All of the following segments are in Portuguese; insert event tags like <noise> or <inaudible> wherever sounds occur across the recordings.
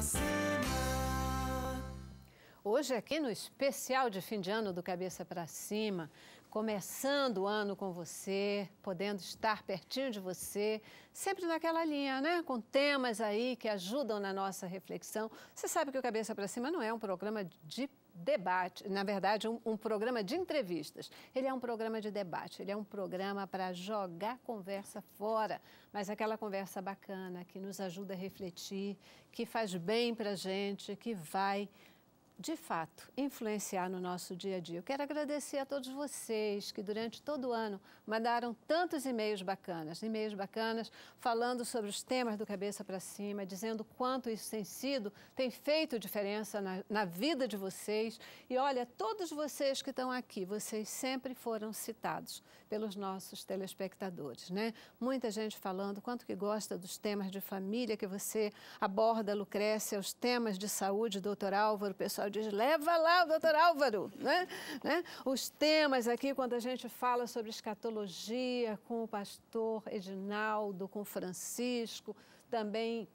Cima. Hoje, aqui no especial de fim de ano do Cabeça para Cima, começando o ano com você, podendo estar pertinho de você, sempre naquela linha, né? Com temas aí que ajudam na nossa reflexão. Você sabe que o Cabeça para Cima não é um programa de debate, na verdade, um, um, programa de entrevistas. Ele é um programa de debate, ele é um programa para jogar conversa fora, mas aquela conversa bacana que nos ajuda a refletir, que faz bem para a gente, que vai de fato, influenciar no nosso dia a dia. Eu quero agradecer a todos vocês que, durante todo o ano, mandaram tantos e-mails bacanas e-mails bacanas falando sobre os temas do cabeça para cima, dizendo quanto isso tem sido, tem feito diferença na, na vida de vocês. E olha, todos vocês que estão aqui, vocês sempre foram citados pelos nossos telespectadores, né? Muita gente falando quanto que gosta dos temas de família que você aborda, Lucrécia, os temas de saúde, doutor Álvaro, pessoal diz: leva lá o doutor Álvaro. Né? Né? Os temas aqui, quando a gente fala sobre escatologia, com o pastor Edinaldo, com Francisco, também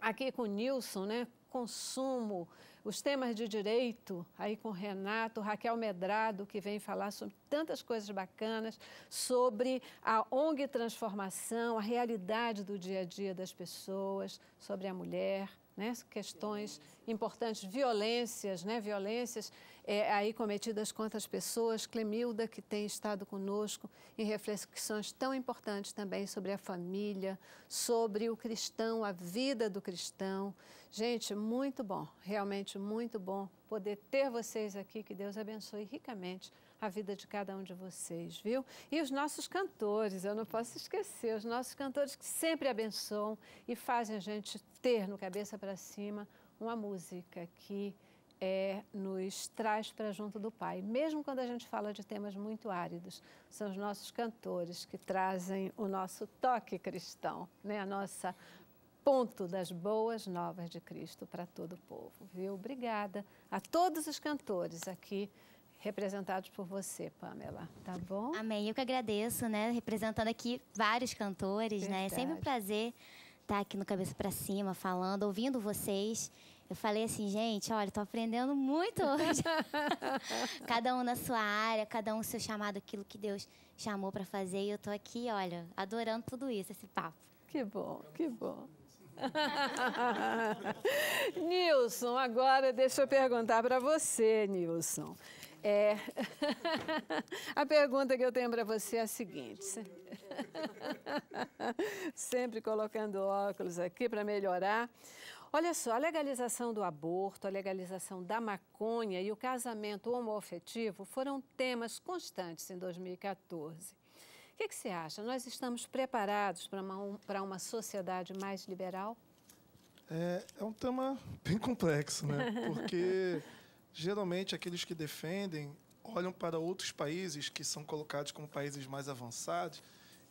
aqui com Nilson, né? consumo, os temas de direito, aí com Renato, Raquel Medrado, que vem falar sobre tantas coisas bacanas, sobre a ONG transformação, a realidade do dia a dia das pessoas, sobre a mulher, né? questões importantes, violências, né? violências é, aí cometidas contra as pessoas. Clemilda, que tem estado conosco em reflexões tão importantes também sobre a família, sobre o cristão, a vida do cristão. Gente, muito bom, realmente muito bom poder ter vocês aqui. Que Deus abençoe ricamente a vida de cada um de vocês, viu? E os nossos cantores, eu não posso esquecer, os nossos cantores que sempre abençoam e fazem a gente ter no cabeça para cima uma música que é, nos traz para junto do Pai. Mesmo quando a gente fala de temas muito áridos, são os nossos cantores que trazem o nosso toque cristão, né? a nossa ponto das boas novas de Cristo para todo o povo. Viu? Obrigada a todos os cantores aqui representados por você, Pamela, tá bom? Amém. Eu que agradeço, né? Representando aqui vários cantores, Verdade. né? É sempre um prazer estar tá aqui no Cabeça para Cima, falando, ouvindo vocês. Eu falei assim, gente, olha, tô aprendendo muito hoje. <laughs> cada um na sua área, cada um seu chamado, aquilo que Deus chamou para fazer. E eu tô aqui, olha, adorando tudo isso, esse papo. Que bom, que bom. <laughs> Nilson, agora deixa eu perguntar para você, Nilson. É. <laughs> a pergunta que eu tenho para você é a seguinte. <laughs> Sempre colocando óculos aqui para melhorar. Olha só, a legalização do aborto, a legalização da maconha e o casamento homoafetivo foram temas constantes em 2014. O que, é que você acha? Nós estamos preparados para uma, para uma sociedade mais liberal? É, é um tema bem complexo, né? <laughs> Porque Geralmente, aqueles que defendem olham para outros países que são colocados como países mais avançados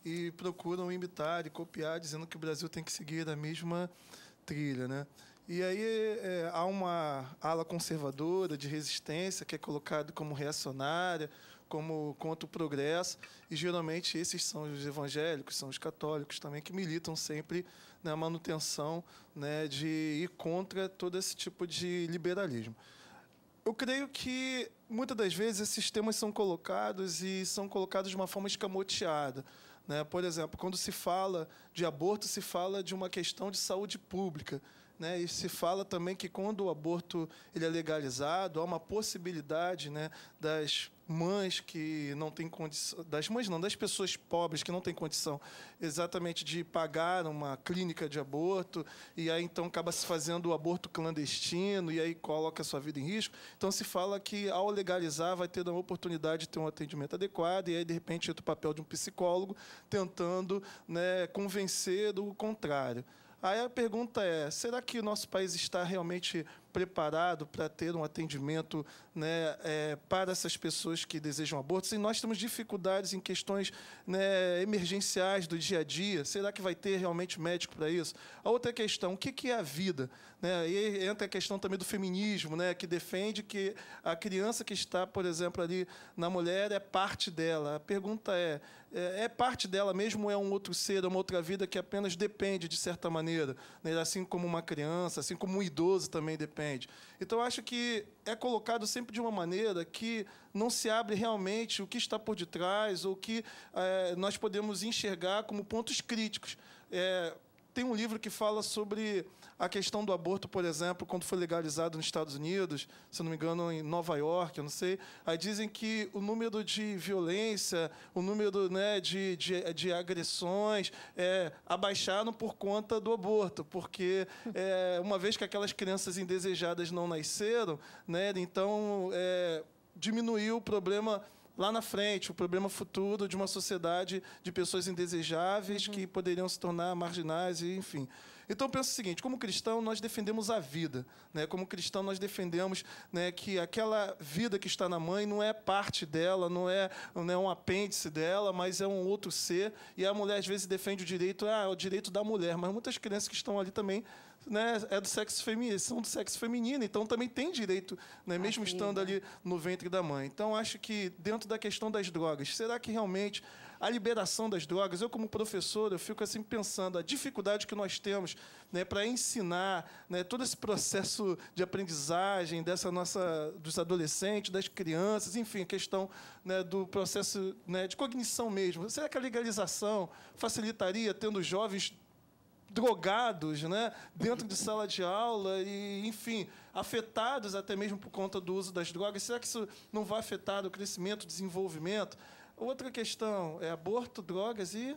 e procuram imitar e copiar, dizendo que o Brasil tem que seguir a mesma trilha, né? E aí é, há uma ala conservadora de resistência que é colocada como reacionária, como contra o progresso, e geralmente esses são os evangélicos, são os católicos também, que militam sempre na manutenção né, de ir contra todo esse tipo de liberalismo. Eu creio que muitas das vezes esses temas são colocados e são colocados de uma forma escamoteada. Né? Por exemplo, quando se fala de aborto, se fala de uma questão de saúde pública. Né? E se fala também que quando o aborto ele é legalizado, há uma possibilidade né, das mães que não têm condição, das mães não, das pessoas pobres que não têm condição exatamente de pagar uma clínica de aborto, e aí então acaba se fazendo o aborto clandestino, e aí coloca a sua vida em risco. Então se fala que ao legalizar vai ter a oportunidade de ter um atendimento adequado, e aí de repente entra o papel de um psicólogo tentando né, convencer do contrário. Aí a pergunta é: será que o nosso país está realmente preparado para ter um atendimento né, é, para essas pessoas que desejam abortos. E nós temos dificuldades em questões né, emergenciais do dia a dia. Será que vai ter realmente médico para isso? A outra questão, o que é a vida? Né? E entra a questão também do feminismo, né, que defende que a criança que está, por exemplo, ali na mulher é parte dela. A pergunta é, é, é parte dela mesmo ou é um outro ser, é uma outra vida que apenas depende, de certa maneira? Né? Assim como uma criança, assim como um idoso também depende. Então, acho que é colocado sempre de uma maneira que não se abre realmente o que está por detrás ou que é, nós podemos enxergar como pontos críticos. É, tem um livro que fala sobre a questão do aborto, por exemplo, quando foi legalizado nos Estados Unidos, se não me engano, em Nova York, eu não sei, aí dizem que o número de violência, o número né, de, de, de agressões é, abaixaram por conta do aborto, porque é, uma vez que aquelas crianças indesejadas não nasceram, né, então é, diminuiu o problema lá na frente, o problema futuro de uma sociedade de pessoas indesejáveis uhum. que poderiam se tornar marginais, e, enfim. Então penso o seguinte: como cristão, nós defendemos a vida. Né? Como cristão, nós defendemos né, que aquela vida que está na mãe não é parte dela, não é, não é um apêndice dela, mas é um outro ser. E a mulher, às vezes, defende o direito, ah, é o direito da mulher. Mas muitas crianças que estão ali também né, é do sexo feminino, são do sexo feminino, então também tem direito, né, mesmo estando ali no ventre da mãe. Então acho que dentro da questão das drogas, será que realmente a liberação das drogas. Eu, como professor, eu fico assim pensando a dificuldade que nós temos né, para ensinar né, todo esse processo de aprendizagem dessa nossa, dos adolescentes, das crianças, enfim, a questão né, do processo né, de cognição mesmo. Será que a legalização facilitaria tendo jovens drogados, né, dentro de sala de aula e, enfim, afetados até mesmo por conta do uso das drogas. Será que isso não vai afetar o crescimento, o desenvolvimento? Outra questão é aborto, drogas e.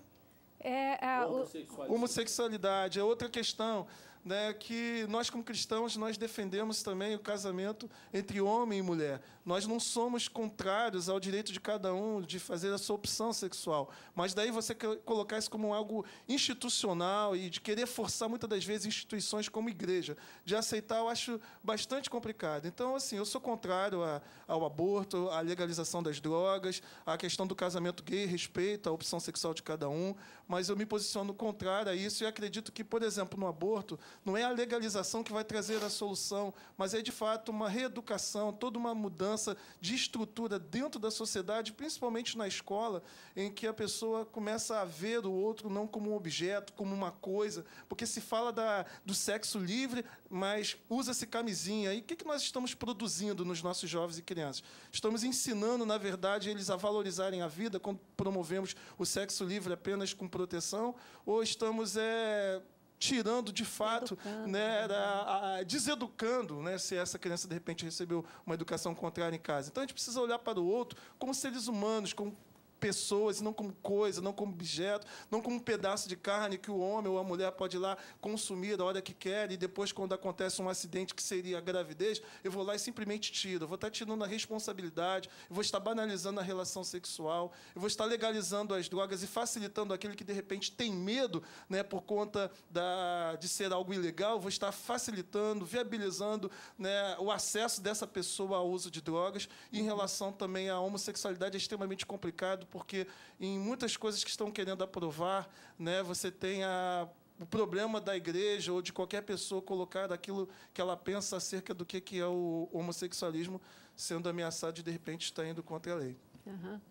É, a, homossexualidade. homossexualidade. É outra questão né, que nós como cristãos nós defendemos também o casamento entre homem e mulher. Nós não somos contrários ao direito de cada um de fazer a sua opção sexual, mas daí você colocar isso como algo institucional e de querer forçar muitas das vezes instituições como igreja de aceitar, eu acho bastante complicado. Então, assim, eu sou contrário a, ao aborto, à legalização das drogas, à questão do casamento gay, respeito à opção sexual de cada um, mas eu me posiciono contrário a isso e acredito que, por exemplo, no aborto não é a legalização que vai trazer a solução, mas é de fato uma reeducação, toda uma mudança de estrutura dentro da sociedade, principalmente na escola, em que a pessoa começa a ver o outro não como um objeto, como uma coisa, porque se fala da, do sexo livre, mas usa-se camisinha. E o que, que nós estamos produzindo nos nossos jovens e crianças? Estamos ensinando, na verdade, eles a valorizarem a vida quando promovemos o sexo livre apenas com proteção, ou estamos é, tirando de fato, né, né? a, a, deseducando, né, se essa criança de repente recebeu uma educação contrária em casa. Então a gente precisa olhar para o outro como seres humanos, como pessoas, não como coisa, não como objeto, não como um pedaço de carne que o homem ou a mulher pode ir lá consumir a hora que quer e depois, quando acontece um acidente que seria a gravidez, eu vou lá e simplesmente tiro. Eu vou estar tirando a responsabilidade, eu vou estar banalizando a relação sexual, eu vou estar legalizando as drogas e facilitando aquele que, de repente, tem medo né, por conta da, de ser algo ilegal, eu vou estar facilitando, viabilizando né, o acesso dessa pessoa ao uso de drogas. E em relação também à homossexualidade, é extremamente complicado porque em muitas coisas que estão querendo aprovar, né, você tem a o problema da igreja ou de qualquer pessoa colocar aquilo que ela pensa acerca do que é o homossexualismo sendo ameaçado e de repente está indo contra a lei. Uhum.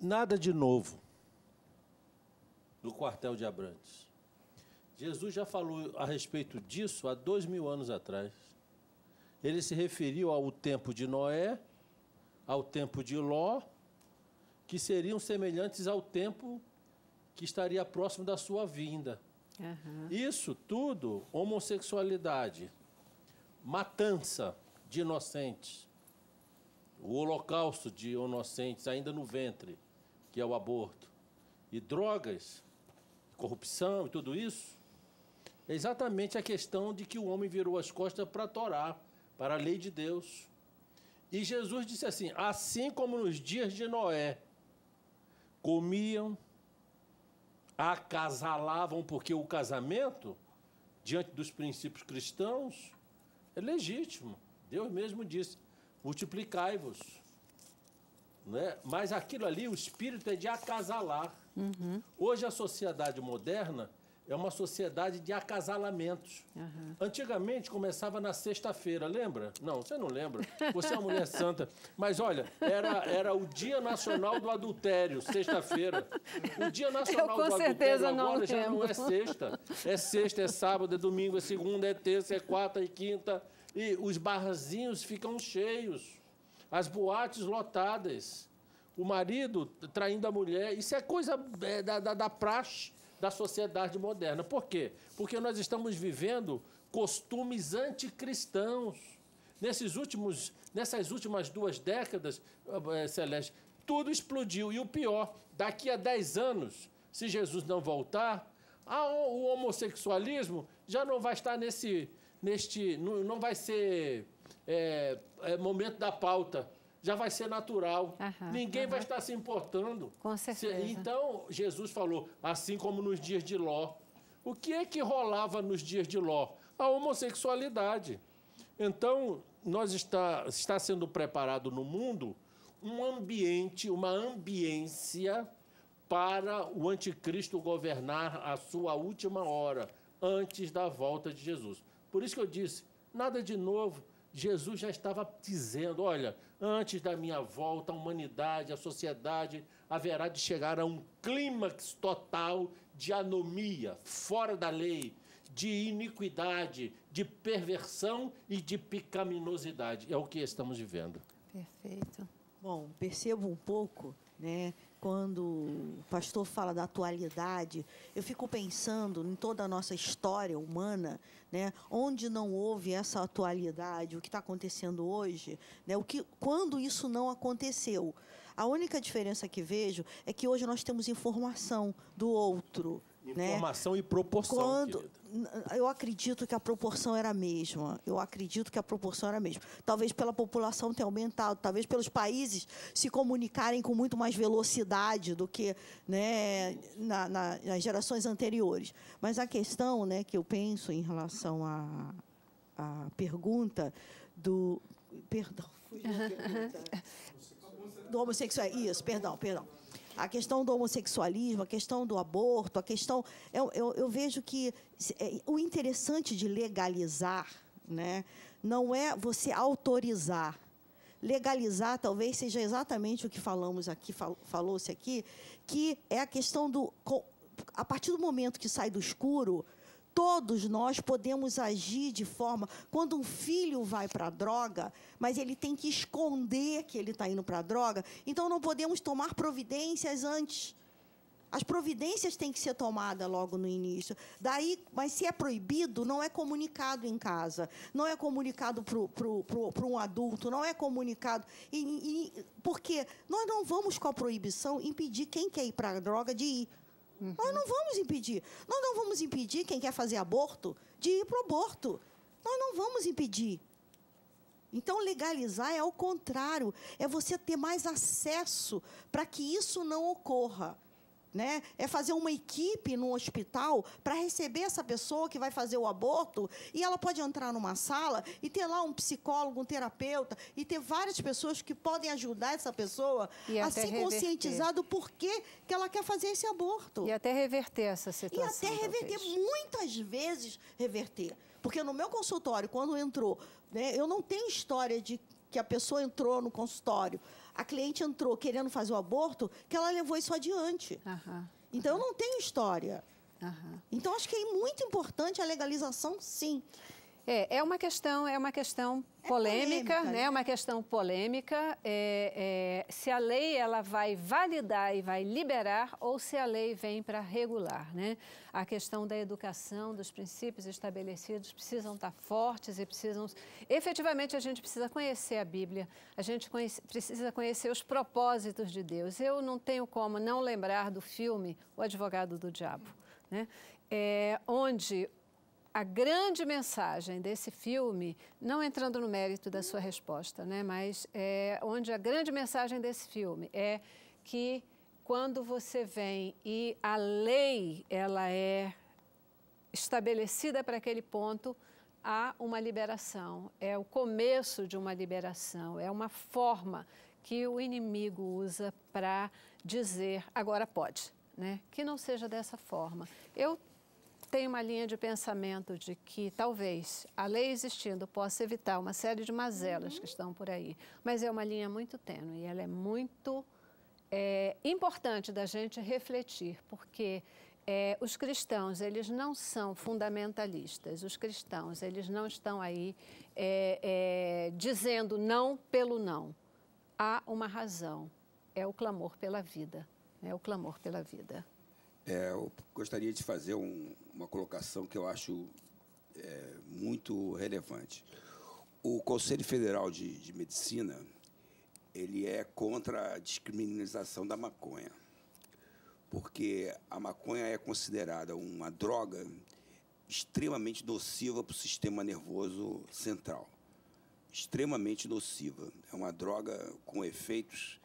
Nada de novo no quartel de Abrantes. Jesus já falou a respeito disso há dois mil anos atrás. Ele se referiu ao tempo de Noé, ao tempo de Ló que seriam semelhantes ao tempo que estaria próximo da sua vinda. Uhum. Isso tudo, homossexualidade, matança de inocentes, o holocausto de inocentes ainda no ventre, que é o aborto, e drogas, corrupção e tudo isso, é exatamente a questão de que o homem virou as costas para Torá, para a lei de Deus. E Jesus disse assim: assim como nos dias de Noé, comiam, acasalavam, porque o casamento, diante dos princípios cristãos, é legítimo. Deus mesmo disse: multiplicai-vos. Né? Mas aquilo ali, o espírito é de acasalar. Uhum. Hoje a sociedade moderna é uma sociedade de acasalamentos. Uhum. Antigamente começava na sexta-feira, lembra? Não, você não lembra. Você é uma mulher santa. Mas olha, era, era o Dia Nacional do Adultério, sexta-feira. O Dia Nacional do Adultério agora lembro. já não é sexta. É sexta, é sábado, é domingo, é segunda, é terça, é quarta e é quinta. E os barzinhos ficam cheios, as boates lotadas. O marido traindo a mulher, isso é coisa é, da, da, da praxe da sociedade moderna. Por quê? Porque nós estamos vivendo costumes anticristãos. Nesses últimos, nessas últimas duas décadas, eh, eh, Celeste, tudo explodiu. E o pior, daqui a dez anos, se Jesus não voltar, o homossexualismo já não vai estar nesse. neste. não vai ser é, é, momento da pauta já vai ser natural. Aham, Ninguém aham. vai estar se importando. Com certeza. Então, Jesus falou, assim como nos dias de Ló. O que é que rolava nos dias de Ló? A homossexualidade. Então, nós está, está sendo preparado no mundo um ambiente, uma ambiência para o anticristo governar a sua última hora, antes da volta de Jesus. Por isso que eu disse, nada de novo, Jesus já estava dizendo: olha, antes da minha volta, a humanidade, a sociedade haverá de chegar a um clímax total de anomia, fora da lei, de iniquidade, de perversão e de pecaminosidade. É o que estamos vivendo. Perfeito. Bom, percebo um pouco né, quando o pastor fala da atualidade, eu fico pensando em toda a nossa história humana, né? onde não houve essa atualidade, o que está acontecendo hoje, né? o que, quando isso não aconteceu. A única diferença que vejo é que hoje nós temos informação do outro. Né? Informação né? e proporção. Quando, eu acredito que a proporção era a mesma. Eu acredito que a proporção era a mesma. Talvez pela população ter aumentado, talvez pelos países se comunicarem com muito mais velocidade do que né, na, na, nas gerações anteriores. Mas a questão né, que eu penso em relação à, à pergunta do. Perdão. <laughs> Do homossexual. Isso, perdão, perdão a questão do homossexualismo, a questão do aborto, a questão. Eu, eu, eu vejo que é, o interessante de legalizar né, não é você autorizar. Legalizar talvez seja exatamente o que falamos aqui, fal, falou-se aqui, que é a questão do. A partir do momento que sai do escuro, Todos nós podemos agir de forma. Quando um filho vai para a droga, mas ele tem que esconder que ele está indo para a droga, então não podemos tomar providências antes. As providências têm que ser tomadas logo no início. Daí, mas se é proibido, não é comunicado em casa, não é comunicado para um adulto, não é comunicado. E, e, porque nós não vamos com a proibição impedir quem quer ir para a droga de ir. Uhum. Nós não vamos impedir. Nós não vamos impedir quem quer fazer aborto de ir para o aborto. Nós não vamos impedir. Então, legalizar é ao contrário, é você ter mais acesso para que isso não ocorra. Né? É fazer uma equipe no hospital para receber essa pessoa que vai fazer o aborto e ela pode entrar numa sala e ter lá um psicólogo, um terapeuta e ter várias pessoas que podem ajudar essa pessoa e a se conscientizar do porquê que ela quer fazer esse aborto. E até reverter essa situação. E até reverter, talvez. muitas vezes reverter. Porque no meu consultório, quando entrou, né, eu não tenho história de que a pessoa entrou no consultório a cliente entrou querendo fazer o aborto, que ela levou isso adiante. Então Então, não tenho história. Então, acho que é muito importante a legalização, sim. É, é uma questão, é uma questão é polêmica, né? É uma questão polêmica. É, é, se a lei ela vai validar e vai liberar ou se a lei vem para regular, né? A questão da educação, dos princípios estabelecidos precisam estar tá fortes e precisam. Efetivamente, a gente precisa conhecer a Bíblia. A gente conhece, precisa conhecer os propósitos de Deus. Eu não tenho como não lembrar do filme O Advogado do Diabo. Né? É, onde a grande mensagem desse filme, não entrando no mérito da sua resposta, né, mas é onde a grande mensagem desse filme é que quando você vem e a lei ela é estabelecida para aquele ponto, há uma liberação, é o começo de uma liberação, é uma forma que o inimigo usa para dizer agora pode, né? Que não seja dessa forma. Eu tem uma linha de pensamento de que talvez a lei existindo possa evitar uma série de mazelas uhum. que estão por aí, mas é uma linha muito tênue e ela é muito é, importante da gente refletir, porque é, os cristãos eles não são fundamentalistas. Os cristãos eles não estão aí é, é, dizendo não pelo não. Há uma razão. É o clamor pela vida. É o clamor pela vida. É, eu gostaria de fazer um, uma colocação que eu acho é, muito relevante. O Conselho Federal de, de, Medicina ele é contra a descriminalização da maconha, porque a maconha é considerada uma droga extremamente nociva para o sistema nervoso central. Extremamente nociva. É uma droga com efeitos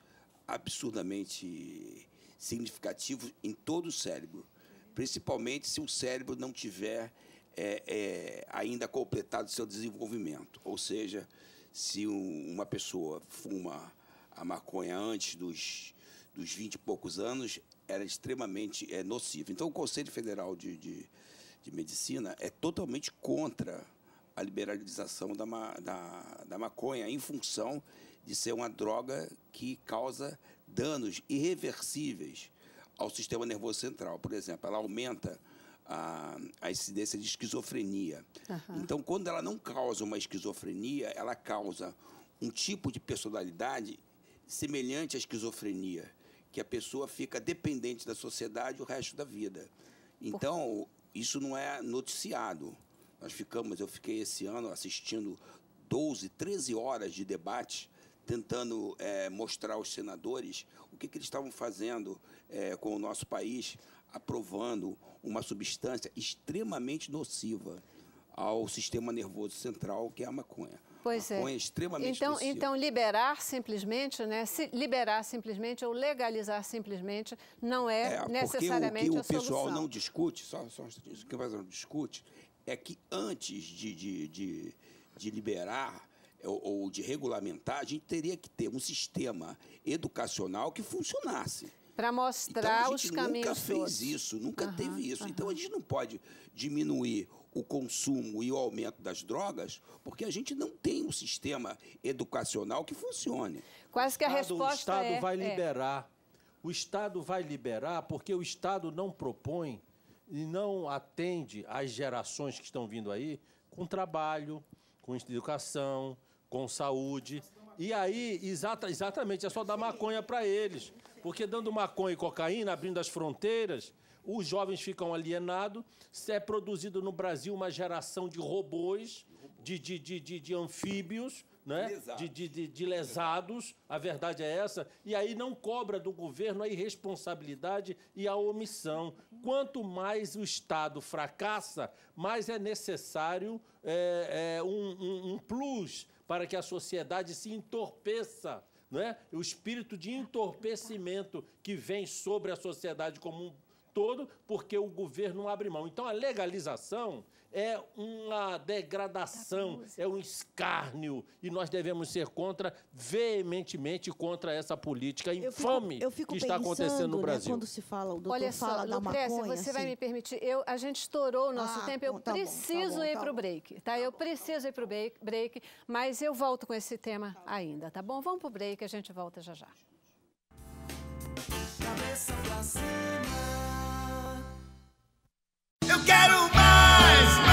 absurdamente significativos em todo o cérebro, principalmente se o cérebro não tiver é, é, ainda completado seu desenvolvimento. Ou seja, se um, uma pessoa fuma a maconha antes dos, dos 20 e poucos anos, era é extremamente é, nocivo. Então, o Conselho Federal de, de, de Medicina é totalmente contra a liberalização da, ma, da, da maconha, em função de ser uma droga que causa danos irreversíveis ao sistema nervoso central. Por exemplo, ela aumenta a, a incidência de esquizofrenia. Uhum. Então, quando ela não causa uma esquizofrenia, ela causa um tipo de personalidade semelhante à esquizofrenia, que a pessoa fica dependente da sociedade o resto da vida. Então, isso não é noticiado. Nós ficamos, eu fiquei esse ano assistindo 12, 13 horas de debate tentando é, mostrar aos senadores o que, que eles estavam fazendo é, com o nosso país, aprovando uma substância extremamente nociva ao sistema nervoso central, que é a maconha. Pois é. maconha é. é extremamente então, nociva. então, liberar simplesmente, né? Se liberar simplesmente ou legalizar simplesmente não é, é necessariamente o que o pessoal não discute, só, só o que o pessoal não discute, é que antes de, de, de, de liberar ou, de regulamentar, a gente teria que ter um sistema educacional que funcionasse para mostrar então, a gente os caminhos. Nunca fez todos. isso, nunca teve isso. Então a gente não pode diminuir o consumo e o aumento das drogas, porque a gente não tem um sistema educacional que funcione. Quase que a Estado, resposta o Estado é, vai é. liberar. O Estado vai liberar porque o Estado não propõe e não atende às gerações que estão vindo aí com trabalho, com educação, com saúde. E aí, exata, exatamente, é só dar maconha para eles. Porque dando maconha e cocaína, abrindo as fronteiras, os jovens ficam alienados. Se é produzido no Brasil uma geração de robôs, de, de, de, de, de anfíbios, né? De, de, de, de, lesados, a verdade é essa, e aí não cobra do governo a irresponsabilidade e a omissão. Quanto mais o Estado fracassa, mais é necessário é, é, um, um, um plus para que a sociedade se entorpeça, não é? o espírito de entorpecimento que vem sobre a sociedade como um todo porque o governo não abre mão. Então, a legalização é uma degradação, tá é um escárnio, e nós devemos ser contra, veementemente contra essa política infame eu fico, eu fico que está acontecendo no né, Brasil. Né, quando se fala, o doutor Olha só, fala da Lucrécia, maconha, você assim. vai me permitir, eu, a gente estourou o nosso ah, tempo, tá eu tá preciso bom, tá ir tá para o break, tá? tá eu preciso ir para o break, break, mas eu volto com esse tema ainda, tá bom? Vamos para o break, a gente volta já já. Cabeça pra cima. Eu quero mais.